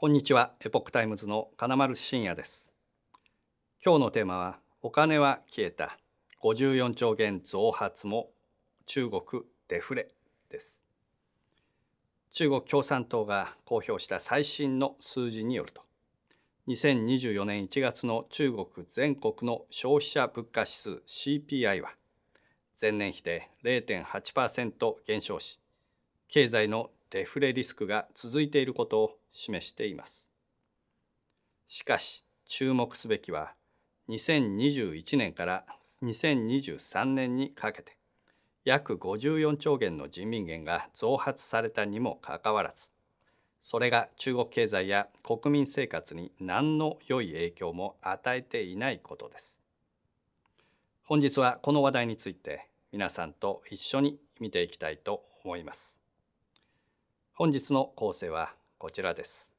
こんにちはエポックタイムズの金丸信也です今日のテーマはお金は消えた54兆元増発も中国デフレです中国共産党が公表した最新の数字によると2024年1月の中国全国の消費者物価指数 CPI は前年比で0.8%減少し経済のデフレリスクが続いていることを示しています。しかし注目すべきは2021年から2023年にかけて約54兆元の人民元が増発されたにもかかわらずそれが中国経済や国民生活に何の良い影響も与えていないことです。本日はこの話題について皆さんと一緒に見ていきたいと思います。本日の構成はこちらです。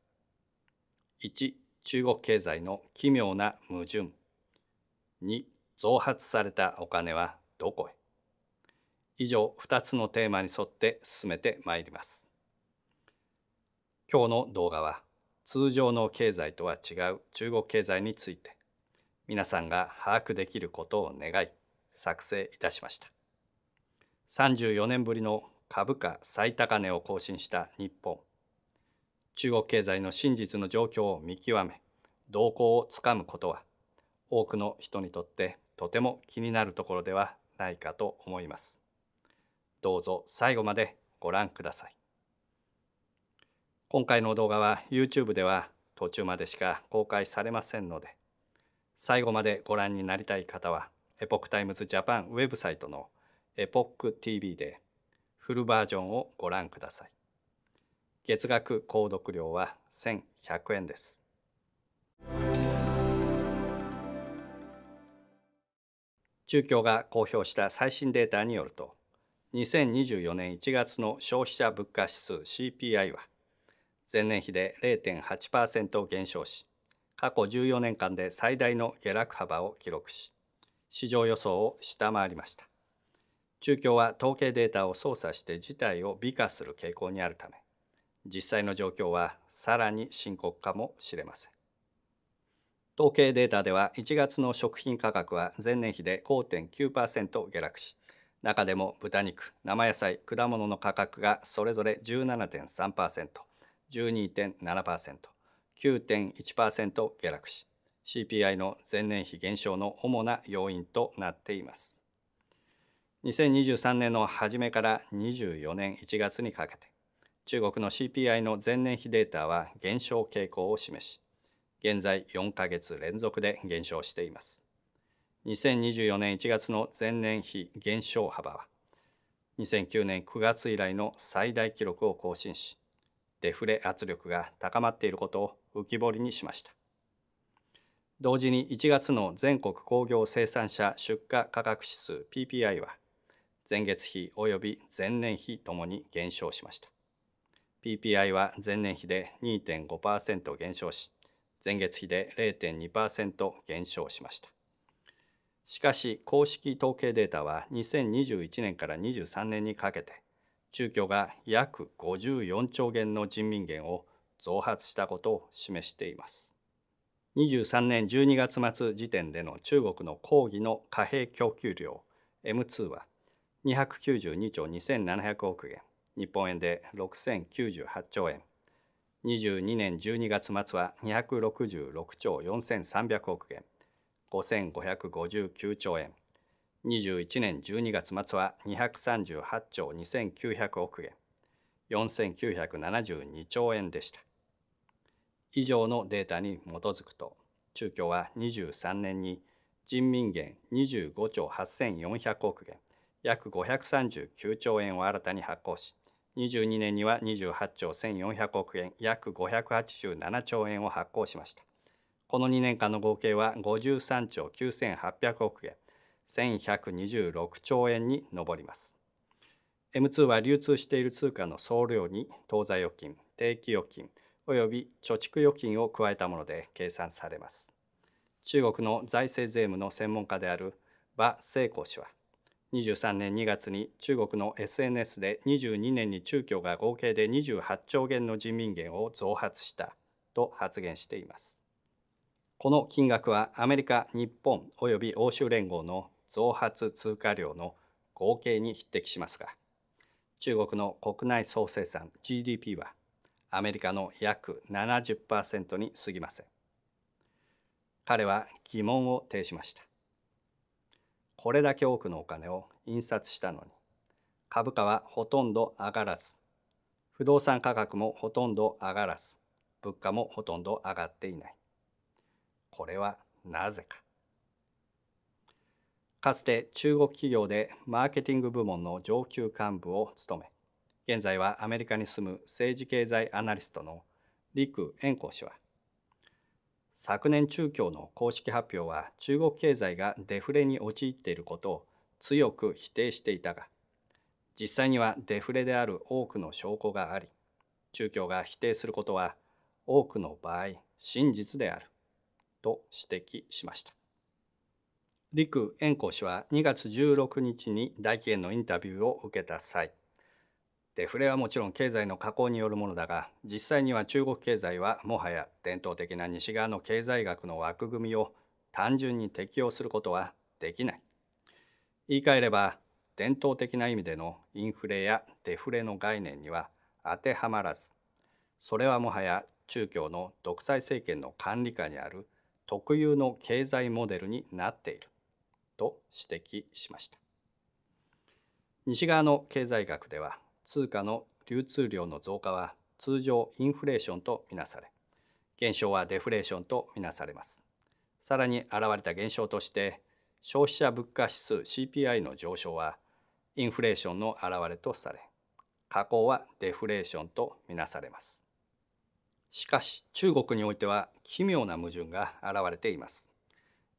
1中国経済の奇妙な矛盾2増発されたお金はどこへ以上2つのテーマに沿って進めてまいります。今日の動画は通常の経済とは違う中国経済について皆さんが把握できることを願い作成いたしました。34年ぶりの株価最高値を更新した日本。中国経済の真実の状況を見極め動向をつかむことは多くの人にとってとても気になるところではないかと思いますどうぞ最後までご覧ください今回の動画は YouTube では途中までしか公開されませんので最後までご覧になりたい方はエポックタイムズジャパンウェブサイトのエポック TV でフルバージョンをご覧ください。月額購読料は1 1円です。中共が公表した最新データによると2024年1月の消費者物価指数 CPI は前年比で0.8%減少し過去14年間で最大の下落幅を記録し市場予想を下回りました中共は統計データを操作して事態を美化する傾向にあるため実際の状況はさらに深刻かもしれません。統計データでは1月の食品価格は前年比で5.9%下落し中でも豚肉生野菜果物の価格がそれぞれ 17.3%12.7%9.1% 下落し CPI の前年比減少の主な要因となっています。2023年の初めから24年1月にかけて中国の CPI の前年比データは減少傾向を示し、現在4ヶ月連続で減少しています。2024年1月の前年比減少幅は、2009年9月以来の最大記録を更新し、デフレ圧力が高まっていることを浮き彫りにしました。同時に1月の全国工業生産者出荷価格指数 PPI は、前月比及び前年比ともに減少しました。PPI は前年比で2.5%減少し、前月比で0.2%減少しました。しかし、公式統計データは2021年から23年にかけて、中居が約54兆元の人民元を増発したことを示しています。23年12月末時点での中国の抗議の貨幣供給量 M2 は292兆2700億元日本円で6098兆円22年12月末は266兆4300億円5559兆円21年12月末は238兆2900億円4972兆円でした以上のデータに基づくと中共は23年に人民元25兆8400億元約539兆円を新たに発行し22年には28兆1400億円約587兆円を発行しましたこの2年間の合計は53兆9800億円1126兆円に上ります M2 は流通している通貨の総量に当座預金定期預金及び貯蓄預金を加えたもので計算されます中国の財政税務の専門家である馬聖光氏は23年2月に中国の SNS で22年に中共が合計で28兆元の人民元を増発したと発言しています。この金額はアメリカ、日本及び欧州連合の増発通貨量の合計に匹敵しますが、中国の国内総生産 GDP はアメリカの約70%に過ぎません。彼は疑問を呈しました。これだけ多くのお金を印刷したのに株価はほとんど上がらず不動産価格もほとんど上がらず物価もほとんど上がっていないこれはなぜかかつて中国企業でマーケティング部門の上級幹部を務め現在はアメリカに住む政治経済アナリストの陸円光氏は昨年中共の公式発表は中国経済がデフレに陥っていることを強く否定していたが実際にはデフレである多くの証拠があり中共が否定することは多くの場合真実であると指摘しました陸円光氏は2月16日に大紀元のインタビューを受けた際デフレはもちろん経済の加工によるものだが実際には中国経済はもはや伝統的な西側の経済学の枠組みを単純に適用することはできない。言い換えれば伝統的な意味でのインフレやデフレの概念には当てはまらずそれはもはや中共の独裁政権の管理下にある特有の経済モデルになっていると指摘しました西側の経済学では通貨の流通量の増加は通常インフレーションとみなされ減少はデフレーションとみなされますさらに現れた現象として消費者物価指数 CPI の上昇はインフレーションの現れとされ下降はデフレーションとみなされますしかし中国においては奇妙な矛盾が現れています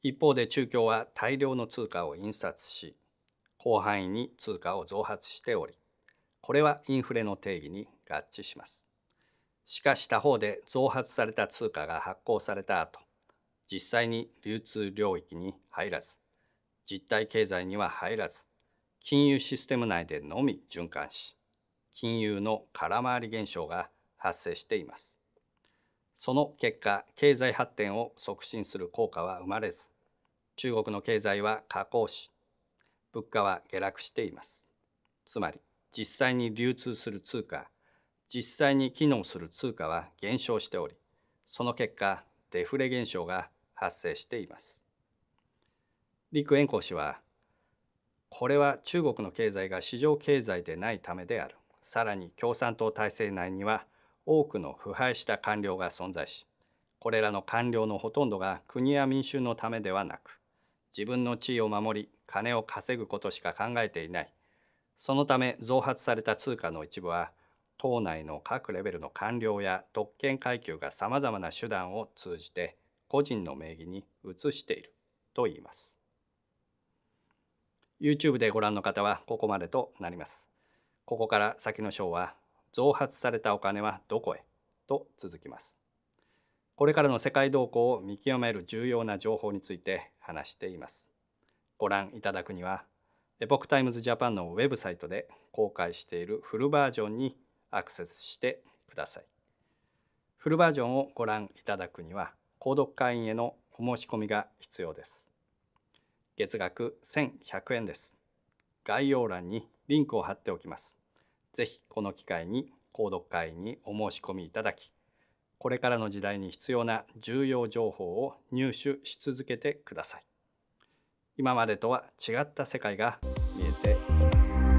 一方で中共は大量の通貨を印刷し広範囲に通貨を増発しておりこれはインフレの定義に合致します。しかし他方で増発された通貨が発行された後、実際に流通領域に入らず、実体経済には入らず、金融システム内でのみ循環し、金融の空回り現象が発生しています。その結果、経済発展を促進する効果は生まれず、中国の経済は下降し、物価は下落しています。つまり、実際に流通する通貨実際に機能する通貨は減少しておりその結果デフレ現象が発生しています。陸円光氏はこれは中国の経済が市場経済でないためであるさらに共産党体制内には多くの腐敗した官僚が存在しこれらの官僚のほとんどが国や民衆のためではなく自分の地位を守り金を稼ぐことしか考えていないそのため増発された通貨の一部は党内の各レベルの官僚や特権階級がさまざまな手段を通じて個人の名義に移していると言います。YouTube でご覧の方はここまでとなります。ここから先の章は増発されたお金はどこへと続きます。これからの世界動向を見極める重要な情報について話しています。ご覧いただくにはエポックタイムズジャパンのウェブサイトで公開しているフルバージョンにアクセスしてください。フルバージョンをご覧いただくには、購読会員へのお申し込みが必要です。月額1100円です。概要欄にリンクを貼っておきます。ぜひこの機会に購読会員にお申し込みいただき、これからの時代に必要な重要情報を入手し続けてください。今までとは違った世界が見えてきます。